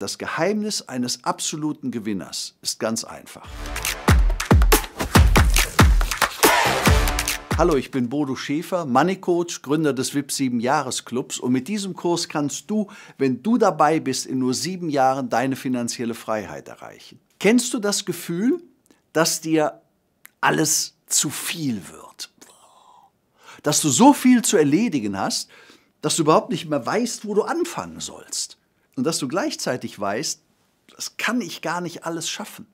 Das Geheimnis eines absoluten Gewinners ist ganz einfach. Hallo, ich bin Bodo Schäfer, Money Coach, Gründer des VIP 7 Jahres Clubs und mit diesem Kurs kannst du, wenn du dabei bist, in nur sieben Jahren deine finanzielle Freiheit erreichen. Kennst du das Gefühl, dass dir alles zu viel wird? Dass du so viel zu erledigen hast, dass du überhaupt nicht mehr weißt, wo du anfangen sollst und dass du gleichzeitig weißt, das kann ich gar nicht alles schaffen.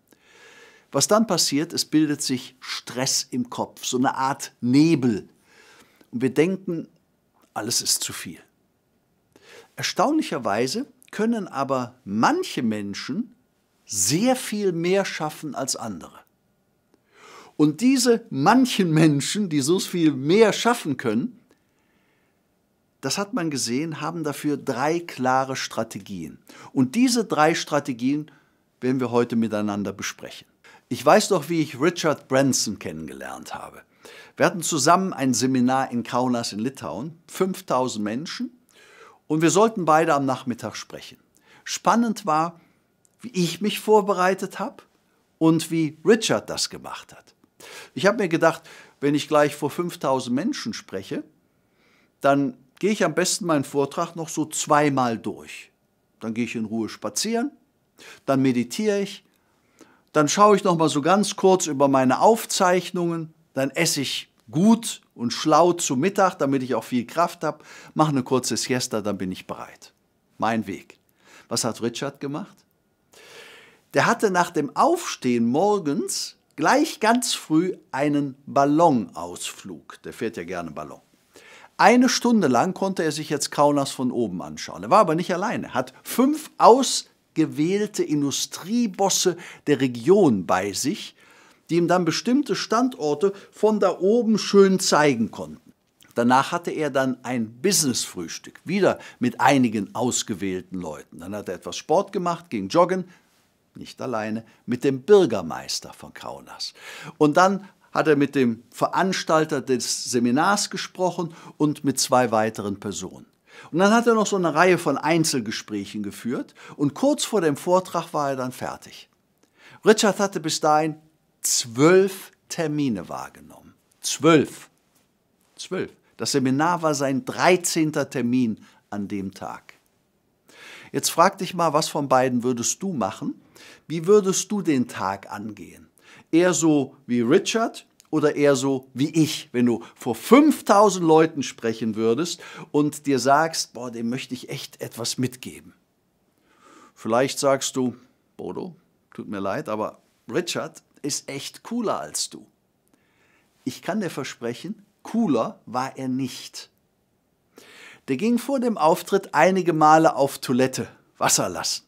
Was dann passiert, es bildet sich Stress im Kopf, so eine Art Nebel. Und wir denken, alles ist zu viel. Erstaunlicherweise können aber manche Menschen sehr viel mehr schaffen als andere. Und diese manchen Menschen, die so viel mehr schaffen können, das hat man gesehen, haben dafür drei klare Strategien. Und diese drei Strategien werden wir heute miteinander besprechen. Ich weiß doch, wie ich Richard Branson kennengelernt habe. Wir hatten zusammen ein Seminar in Kaunas in Litauen, 5000 Menschen, und wir sollten beide am Nachmittag sprechen. Spannend war, wie ich mich vorbereitet habe und wie Richard das gemacht hat. Ich habe mir gedacht, wenn ich gleich vor 5000 Menschen spreche, dann gehe ich am besten meinen Vortrag noch so zweimal durch. Dann gehe ich in Ruhe spazieren, dann meditiere ich, dann schaue ich noch mal so ganz kurz über meine Aufzeichnungen, dann esse ich gut und schlau zu Mittag, damit ich auch viel Kraft habe, mache eine kurze Siesta, dann bin ich bereit. Mein Weg. Was hat Richard gemacht? Der hatte nach dem Aufstehen morgens gleich ganz früh einen Ballonausflug. Der fährt ja gerne Ballon. Eine Stunde lang konnte er sich jetzt Kaunas von oben anschauen. Er war aber nicht alleine, hat fünf ausgewählte Industriebosse der Region bei sich, die ihm dann bestimmte Standorte von da oben schön zeigen konnten. Danach hatte er dann ein Business-Frühstück, wieder mit einigen ausgewählten Leuten. Dann hat er etwas Sport gemacht, ging joggen, nicht alleine, mit dem Bürgermeister von Kaunas. Und dann hat er mit dem Veranstalter des Seminars gesprochen und mit zwei weiteren Personen. Und dann hat er noch so eine Reihe von Einzelgesprächen geführt und kurz vor dem Vortrag war er dann fertig. Richard hatte bis dahin zwölf Termine wahrgenommen. Zwölf. Zwölf. Das Seminar war sein 13. Termin an dem Tag. Jetzt frag dich mal, was von beiden würdest du machen? Wie würdest du den Tag angehen? eher so wie Richard oder eher so wie ich, wenn du vor 5000 Leuten sprechen würdest und dir sagst, boah, dem möchte ich echt etwas mitgeben. Vielleicht sagst du, Bodo, tut mir leid, aber Richard ist echt cooler als du. Ich kann dir versprechen, cooler war er nicht. Der ging vor dem Auftritt einige Male auf Toilette, Wasser lassen.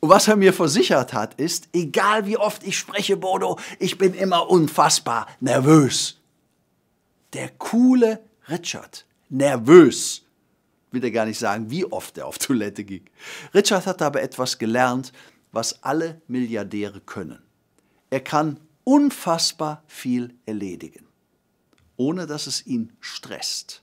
Und was er mir versichert hat, ist, egal wie oft ich spreche, Bodo, ich bin immer unfassbar nervös. Der coole Richard, nervös, will er gar nicht sagen, wie oft er auf Toilette ging. Richard hat aber etwas gelernt, was alle Milliardäre können. Er kann unfassbar viel erledigen, ohne dass es ihn stresst.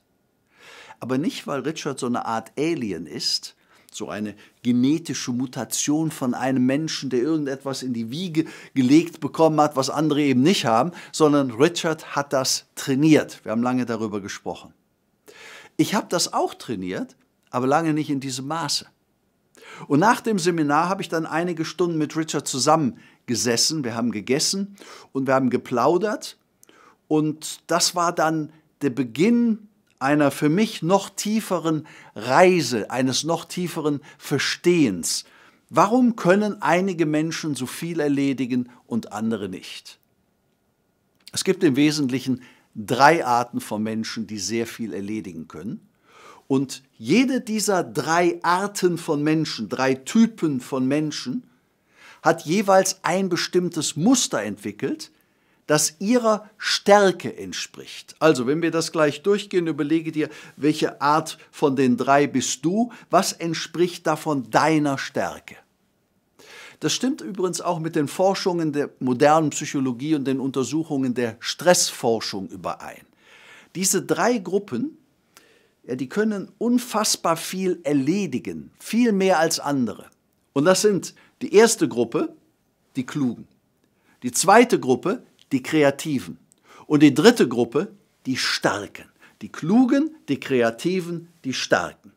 Aber nicht, weil Richard so eine Art Alien ist, so eine genetische Mutation von einem Menschen, der irgendetwas in die Wiege gelegt bekommen hat, was andere eben nicht haben, sondern Richard hat das trainiert. Wir haben lange darüber gesprochen. Ich habe das auch trainiert, aber lange nicht in diesem Maße. Und nach dem Seminar habe ich dann einige Stunden mit Richard zusammengesessen. Wir haben gegessen und wir haben geplaudert. Und das war dann der Beginn einer für mich noch tieferen Reise, eines noch tieferen Verstehens. Warum können einige Menschen so viel erledigen und andere nicht? Es gibt im Wesentlichen drei Arten von Menschen, die sehr viel erledigen können. Und jede dieser drei Arten von Menschen, drei Typen von Menschen, hat jeweils ein bestimmtes Muster entwickelt, das ihrer Stärke entspricht. Also, wenn wir das gleich durchgehen, überlege dir, welche Art von den drei bist du, was entspricht davon deiner Stärke. Das stimmt übrigens auch mit den Forschungen der modernen Psychologie und den Untersuchungen der Stressforschung überein. Diese drei Gruppen, ja, die können unfassbar viel erledigen, viel mehr als andere. Und das sind die erste Gruppe, die Klugen. Die zweite Gruppe, die Kreativen. Und die dritte Gruppe, die Starken. Die Klugen, die Kreativen, die Starken.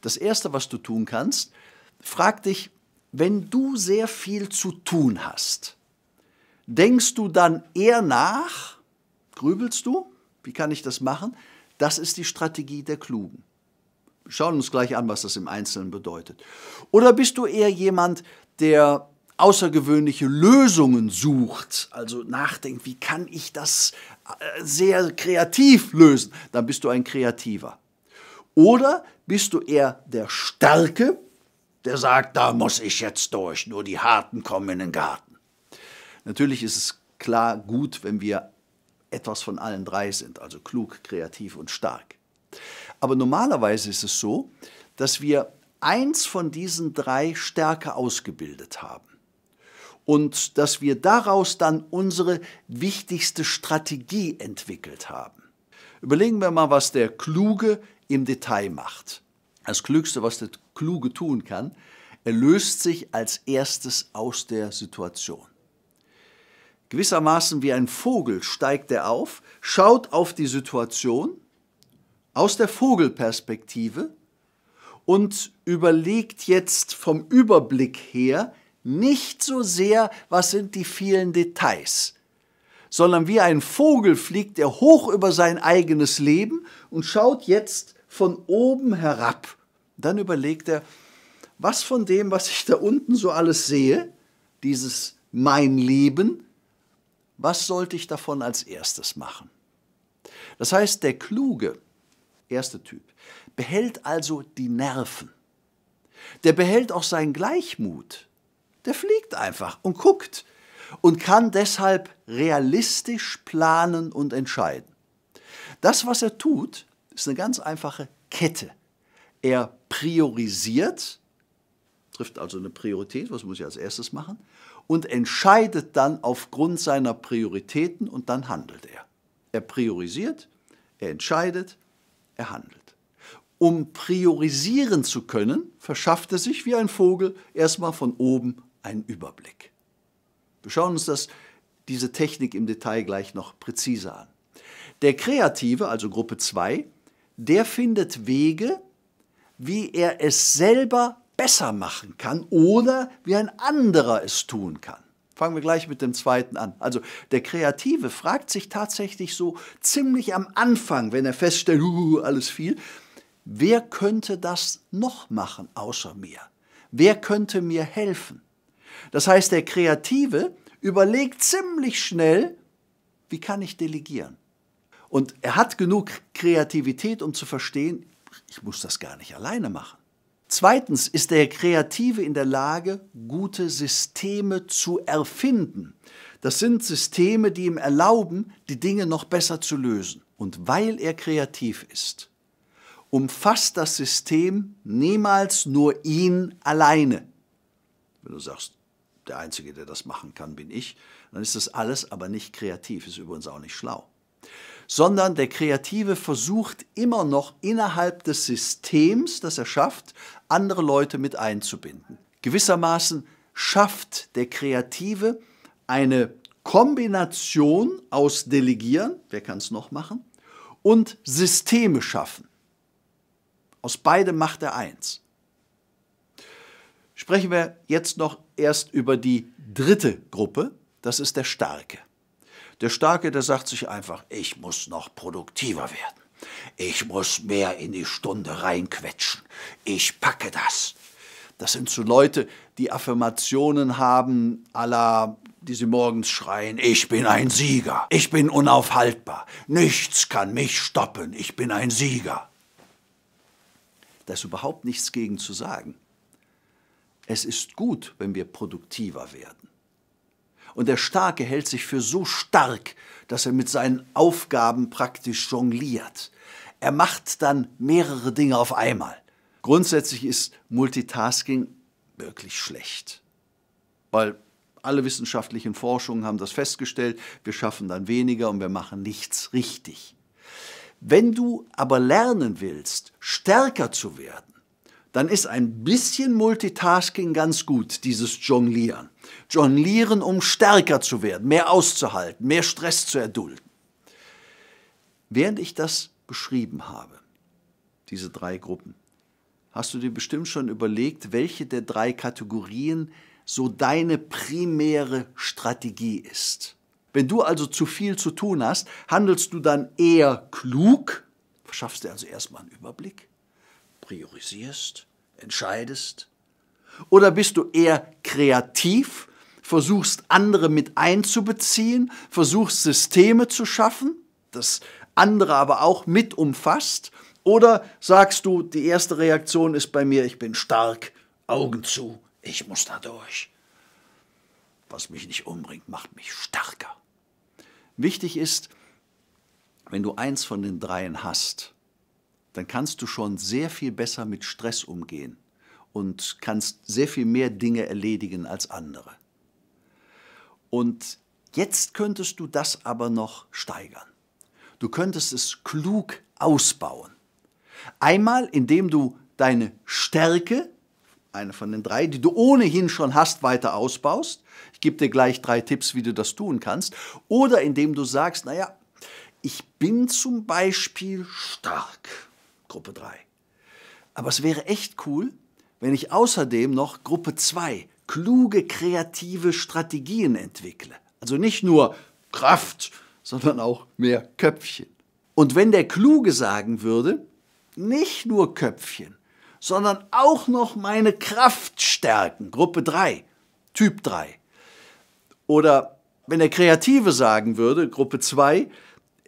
Das Erste, was du tun kannst, frag dich, wenn du sehr viel zu tun hast, denkst du dann eher nach, grübelst du, wie kann ich das machen? Das ist die Strategie der Klugen. Wir schauen uns gleich an, was das im Einzelnen bedeutet. Oder bist du eher jemand, der außergewöhnliche Lösungen sucht, also nachdenkt, wie kann ich das äh, sehr kreativ lösen, dann bist du ein Kreativer. Oder bist du eher der Starke, der sagt, da muss ich jetzt durch, nur die Harten kommen in den Garten. Natürlich ist es klar gut, wenn wir etwas von allen drei sind, also klug, kreativ und stark. Aber normalerweise ist es so, dass wir eins von diesen drei stärker ausgebildet haben und dass wir daraus dann unsere wichtigste Strategie entwickelt haben. Überlegen wir mal, was der Kluge im Detail macht. Das Klügste, was der Kluge tun kann, er löst sich als erstes aus der Situation. Gewissermaßen wie ein Vogel steigt er auf, schaut auf die Situation aus der Vogelperspektive und überlegt jetzt vom Überblick her, nicht so sehr, was sind die vielen Details, sondern wie ein Vogel fliegt er hoch über sein eigenes Leben und schaut jetzt von oben herab. Dann überlegt er, was von dem, was ich da unten so alles sehe, dieses mein Leben, was sollte ich davon als erstes machen? Das heißt, der kluge, erste Typ, behält also die Nerven. Der behält auch seinen Gleichmut. Der fliegt einfach und guckt und kann deshalb realistisch planen und entscheiden. Das, was er tut, ist eine ganz einfache Kette. Er priorisiert, trifft also eine Priorität, was muss ich als erstes machen, und entscheidet dann aufgrund seiner Prioritäten und dann handelt er. Er priorisiert, er entscheidet, er handelt. Um priorisieren zu können, verschafft er sich wie ein Vogel erstmal von oben einen Überblick. Wir schauen uns das, diese Technik im Detail gleich noch präziser an. Der Kreative, also Gruppe 2, der findet Wege, wie er es selber besser machen kann oder wie ein anderer es tun kann. Fangen wir gleich mit dem zweiten an. Also der Kreative fragt sich tatsächlich so ziemlich am Anfang, wenn er feststellt, uh, alles viel, wer könnte das noch machen außer mir? Wer könnte mir helfen? Das heißt, der Kreative überlegt ziemlich schnell, wie kann ich delegieren? Und er hat genug Kreativität, um zu verstehen, ich muss das gar nicht alleine machen. Zweitens ist der Kreative in der Lage, gute Systeme zu erfinden. Das sind Systeme, die ihm erlauben, die Dinge noch besser zu lösen. Und weil er kreativ ist, umfasst das System niemals nur ihn alleine. Wenn du sagst, der Einzige, der das machen kann, bin ich. Dann ist das alles aber nicht kreativ, ist übrigens auch nicht schlau. Sondern der Kreative versucht immer noch innerhalb des Systems, das er schafft, andere Leute mit einzubinden. Gewissermaßen schafft der Kreative eine Kombination aus Delegieren, wer kann es noch machen, und Systeme schaffen. Aus beidem macht er eins. Sprechen wir jetzt noch erst über die dritte Gruppe, das ist der Starke. Der Starke, der sagt sich einfach, ich muss noch produktiver werden. Ich muss mehr in die Stunde reinquetschen. Ich packe das. Das sind so Leute, die Affirmationen haben, aller, die sie morgens schreien, ich bin ein Sieger, ich bin unaufhaltbar, nichts kann mich stoppen, ich bin ein Sieger. Da ist überhaupt nichts gegen zu sagen. Es ist gut, wenn wir produktiver werden. Und der Starke hält sich für so stark, dass er mit seinen Aufgaben praktisch jongliert. Er macht dann mehrere Dinge auf einmal. Grundsätzlich ist Multitasking wirklich schlecht, weil alle wissenschaftlichen Forschungen haben das festgestellt, wir schaffen dann weniger und wir machen nichts richtig. Wenn du aber lernen willst, stärker zu werden, dann ist ein bisschen Multitasking ganz gut, dieses Jonglieren. Jonglieren, um stärker zu werden, mehr auszuhalten, mehr Stress zu erdulden. Während ich das beschrieben habe, diese drei Gruppen, hast du dir bestimmt schon überlegt, welche der drei Kategorien so deine primäre Strategie ist. Wenn du also zu viel zu tun hast, handelst du dann eher klug, verschaffst dir also erstmal einen Überblick, priorisierst, entscheidest? Oder bist du eher kreativ, versuchst andere mit einzubeziehen, versuchst Systeme zu schaffen, das andere aber auch mit umfasst? Oder sagst du, die erste Reaktion ist bei mir, ich bin stark, Augen zu, ich muss da durch. Was mich nicht umbringt, macht mich stärker. Wichtig ist, wenn du eins von den dreien hast, dann kannst du schon sehr viel besser mit Stress umgehen und kannst sehr viel mehr Dinge erledigen als andere. Und jetzt könntest du das aber noch steigern. Du könntest es klug ausbauen. Einmal, indem du deine Stärke, eine von den drei, die du ohnehin schon hast, weiter ausbaust. Ich gebe dir gleich drei Tipps, wie du das tun kannst. Oder indem du sagst, naja, ich bin zum Beispiel stark. Gruppe 3. Aber es wäre echt cool, wenn ich außerdem noch Gruppe 2, kluge kreative Strategien entwickle. Also nicht nur Kraft, sondern auch mehr Köpfchen. Und wenn der Kluge sagen würde, nicht nur Köpfchen, sondern auch noch meine Kraft stärken, Gruppe 3, Typ 3. Oder wenn der Kreative sagen würde, Gruppe 2,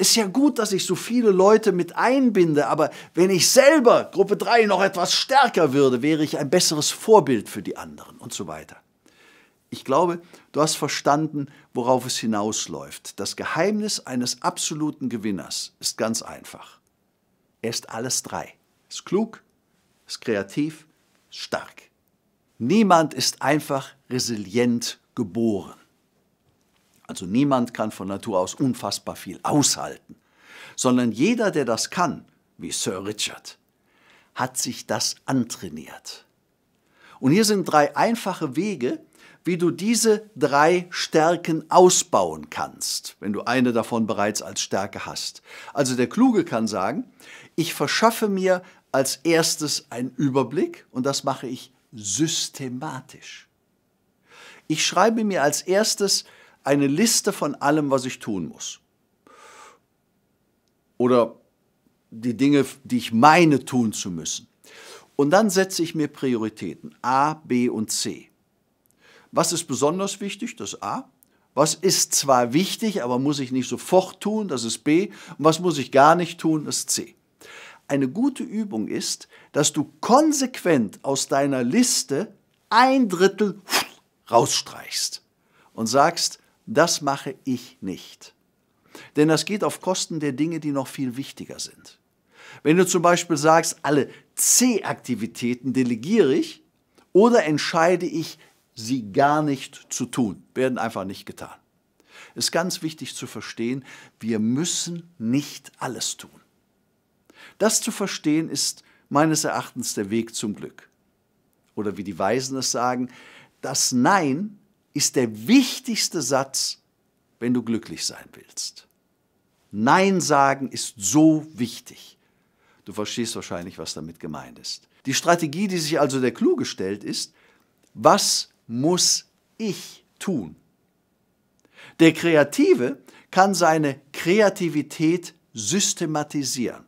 ist ja gut, dass ich so viele Leute mit einbinde, aber wenn ich selber Gruppe 3 noch etwas stärker würde, wäre ich ein besseres Vorbild für die anderen und so weiter. Ich glaube, du hast verstanden, worauf es hinausläuft. Das Geheimnis eines absoluten Gewinners ist ganz einfach. Er ist alles drei. Ist klug, ist kreativ, stark. Niemand ist einfach resilient geboren. Also niemand kann von Natur aus unfassbar viel aushalten, sondern jeder, der das kann, wie Sir Richard, hat sich das antrainiert. Und hier sind drei einfache Wege, wie du diese drei Stärken ausbauen kannst, wenn du eine davon bereits als Stärke hast. Also der Kluge kann sagen, ich verschaffe mir als erstes einen Überblick und das mache ich systematisch. Ich schreibe mir als erstes eine Liste von allem, was ich tun muss. Oder die Dinge, die ich meine tun zu müssen. Und dann setze ich mir Prioritäten A, B und C. Was ist besonders wichtig? Das A. Was ist zwar wichtig, aber muss ich nicht sofort tun? Das ist B. Und was muss ich gar nicht tun? Das ist C. Eine gute Übung ist, dass du konsequent aus deiner Liste ein Drittel rausstreichst und sagst, das mache ich nicht. Denn das geht auf Kosten der Dinge, die noch viel wichtiger sind. Wenn du zum Beispiel sagst, alle C-Aktivitäten delegiere ich oder entscheide ich, sie gar nicht zu tun, werden einfach nicht getan. Es Ist ganz wichtig zu verstehen, wir müssen nicht alles tun. Das zu verstehen ist meines Erachtens der Weg zum Glück. Oder wie die Weisen es sagen, das Nein ist der wichtigste Satz, wenn du glücklich sein willst. Nein sagen ist so wichtig. Du verstehst wahrscheinlich, was damit gemeint ist. Die Strategie, die sich also der Clou gestellt ist, was muss ich tun? Der Kreative kann seine Kreativität systematisieren.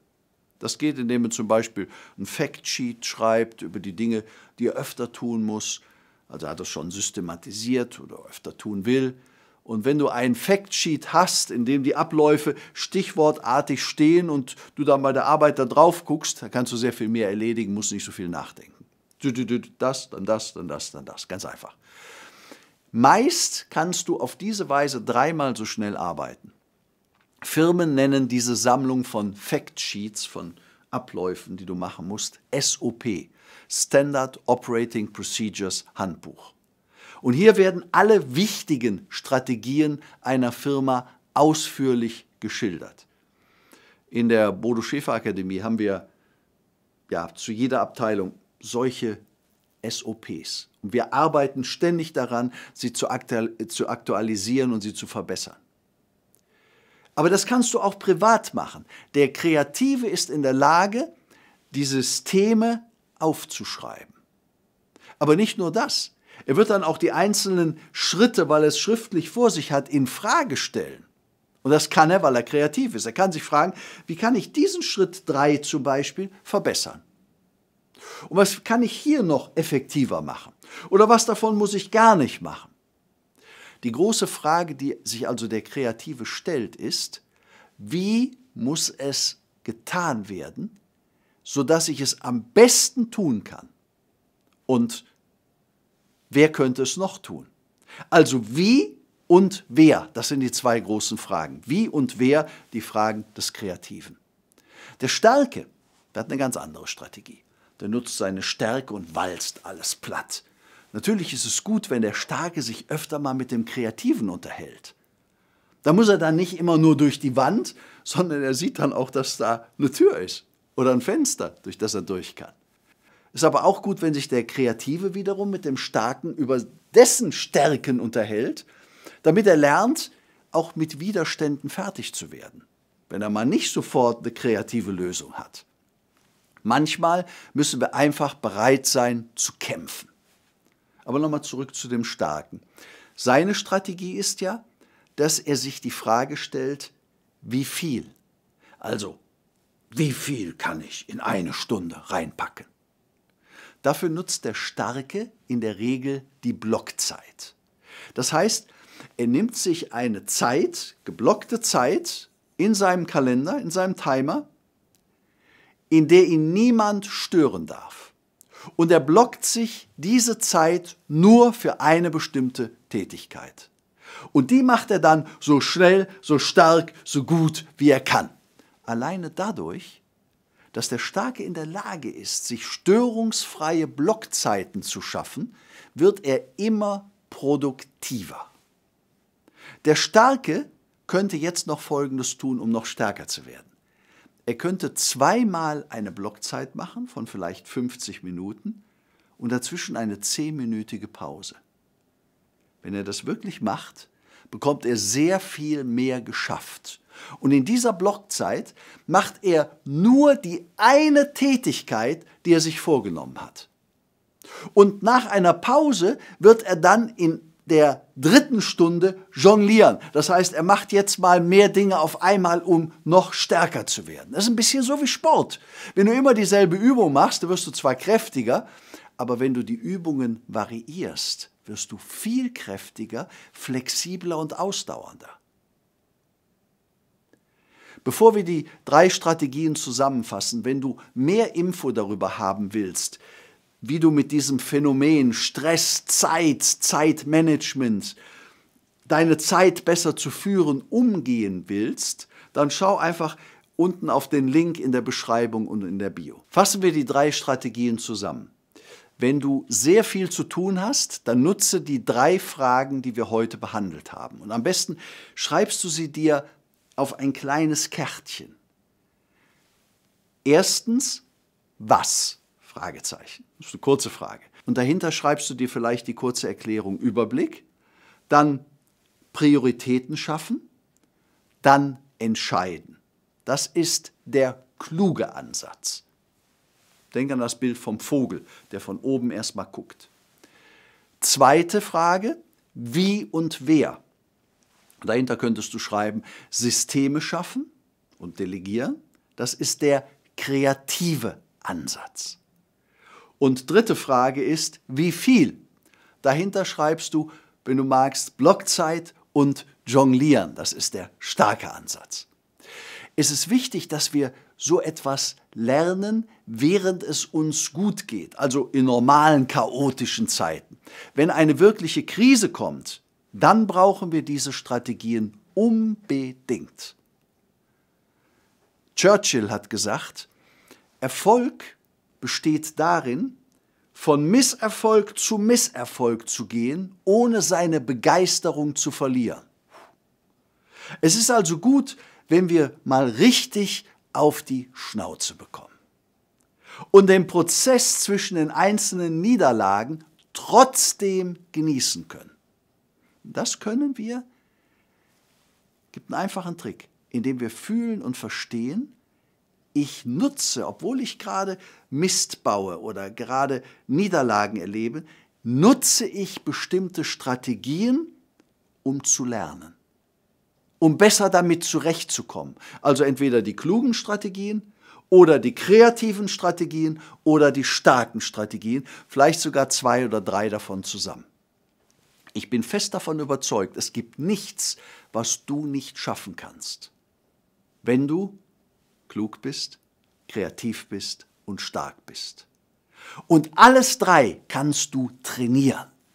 Das geht, indem er zum Beispiel ein Factsheet schreibt über die Dinge, die er öfter tun muss, also hat er schon systematisiert oder öfter tun will. Und wenn du einen Factsheet hast, in dem die Abläufe stichwortartig stehen und du dann bei der Arbeit da drauf guckst, dann kannst du sehr viel mehr erledigen, musst nicht so viel nachdenken. Das, dann das, dann das, dann das. Ganz einfach. Meist kannst du auf diese Weise dreimal so schnell arbeiten. Firmen nennen diese Sammlung von Factsheets, von Abläufen, die du machen musst, SOP. Standard Operating Procedures Handbuch. Und hier werden alle wichtigen Strategien einer Firma ausführlich geschildert. In der Bodo Schäfer Akademie haben wir ja, zu jeder Abteilung solche SOPs. Und wir arbeiten ständig daran, sie zu, aktualisieren und sie zu verbessern. Aber das kannst du auch privat machen. Der Kreative ist in der Lage, die Systeme aufzuschreiben. Aber nicht nur das. Er wird dann auch die einzelnen Schritte, weil er es schriftlich vor sich hat, in Frage stellen. Und das kann er, weil er kreativ ist. Er kann sich fragen, wie kann ich diesen Schritt 3 zum Beispiel verbessern? Und was kann ich hier noch effektiver machen? Oder was davon muss ich gar nicht machen? Die große Frage, die sich also der Kreative stellt, ist, wie muss es getan werden, sodass ich es am besten tun kann. Und wer könnte es noch tun? Also wie und wer, das sind die zwei großen Fragen. Wie und wer, die Fragen des Kreativen. Der Starke, der hat eine ganz andere Strategie. Der nutzt seine Stärke und walzt alles platt. Natürlich ist es gut, wenn der Starke sich öfter mal mit dem Kreativen unterhält. Da muss er dann nicht immer nur durch die Wand, sondern er sieht dann auch, dass da eine Tür ist oder ein Fenster, durch das er durch kann. Ist aber auch gut, wenn sich der Kreative wiederum mit dem Starken über dessen Stärken unterhält, damit er lernt, auch mit Widerständen fertig zu werden, wenn er mal nicht sofort eine kreative Lösung hat. Manchmal müssen wir einfach bereit sein zu kämpfen. Aber nochmal zurück zu dem Starken. Seine Strategie ist ja, dass er sich die Frage stellt, wie viel? Also, wie viel kann ich in eine Stunde reinpacken? Dafür nutzt der Starke in der Regel die Blockzeit. Das heißt, er nimmt sich eine Zeit, geblockte Zeit, in seinem Kalender, in seinem Timer, in der ihn niemand stören darf. Und er blockt sich diese Zeit nur für eine bestimmte Tätigkeit. Und die macht er dann so schnell, so stark, so gut, wie er kann alleine dadurch, dass der Starke in der Lage ist, sich störungsfreie Blockzeiten zu schaffen, wird er immer produktiver. Der Starke könnte jetzt noch Folgendes tun, um noch stärker zu werden. Er könnte zweimal eine Blockzeit machen von vielleicht 50 Minuten und dazwischen eine zehnminütige Pause. Wenn er das wirklich macht, bekommt er sehr viel mehr geschafft und in dieser Blockzeit macht er nur die eine Tätigkeit, die er sich vorgenommen hat. Und nach einer Pause wird er dann in der dritten Stunde jonglieren. Das heißt, er macht jetzt mal mehr Dinge auf einmal, um noch stärker zu werden. Das ist ein bisschen so wie Sport. Wenn du immer dieselbe Übung machst, dann wirst du zwar kräftiger, aber wenn du die Übungen variierst, wirst du viel kräftiger, flexibler und ausdauernder. Bevor wir die drei Strategien zusammenfassen, wenn du mehr Info darüber haben willst, wie du mit diesem Phänomen Stress, Zeit, Zeitmanagement, deine Zeit besser zu führen, umgehen willst, dann schau einfach unten auf den Link in der Beschreibung und in der Bio. Fassen wir die drei Strategien zusammen. Wenn du sehr viel zu tun hast, dann nutze die drei Fragen, die wir heute behandelt haben. Und am besten schreibst du sie dir auf ein kleines Kärtchen. Erstens, was? Fragezeichen. Das ist eine kurze Frage. Und dahinter schreibst du dir vielleicht die kurze Erklärung Überblick, dann Prioritäten schaffen, dann entscheiden. Das ist der kluge Ansatz. Denk an das Bild vom Vogel, der von oben erstmal guckt. Zweite Frage, wie und wer? Dahinter könntest du schreiben, Systeme schaffen und delegieren. Das ist der kreative Ansatz. Und dritte Frage ist, wie viel? Dahinter schreibst du, wenn du magst, Blockzeit und Jonglieren. Das ist der starke Ansatz. Es ist wichtig, dass wir so etwas lernen, während es uns gut geht, also in normalen chaotischen Zeiten. Wenn eine wirkliche Krise kommt, dann brauchen wir diese Strategien unbedingt. Churchill hat gesagt, Erfolg besteht darin, von Misserfolg zu Misserfolg zu gehen, ohne seine Begeisterung zu verlieren. Es ist also gut, wenn wir mal richtig auf die Schnauze bekommen und den Prozess zwischen den einzelnen Niederlagen trotzdem genießen können. Das können wir. Gibt einen einfachen Trick, indem wir fühlen und verstehen, ich nutze, obwohl ich gerade Mist baue oder gerade Niederlagen erlebe, nutze ich bestimmte Strategien, um zu lernen, um besser damit zurechtzukommen. Also entweder die klugen Strategien oder die kreativen Strategien oder die starken Strategien, vielleicht sogar zwei oder drei davon zusammen. Ich bin fest davon überzeugt, es gibt nichts, was du nicht schaffen kannst, wenn du klug bist, kreativ bist und stark bist. Und alles drei kannst du trainieren.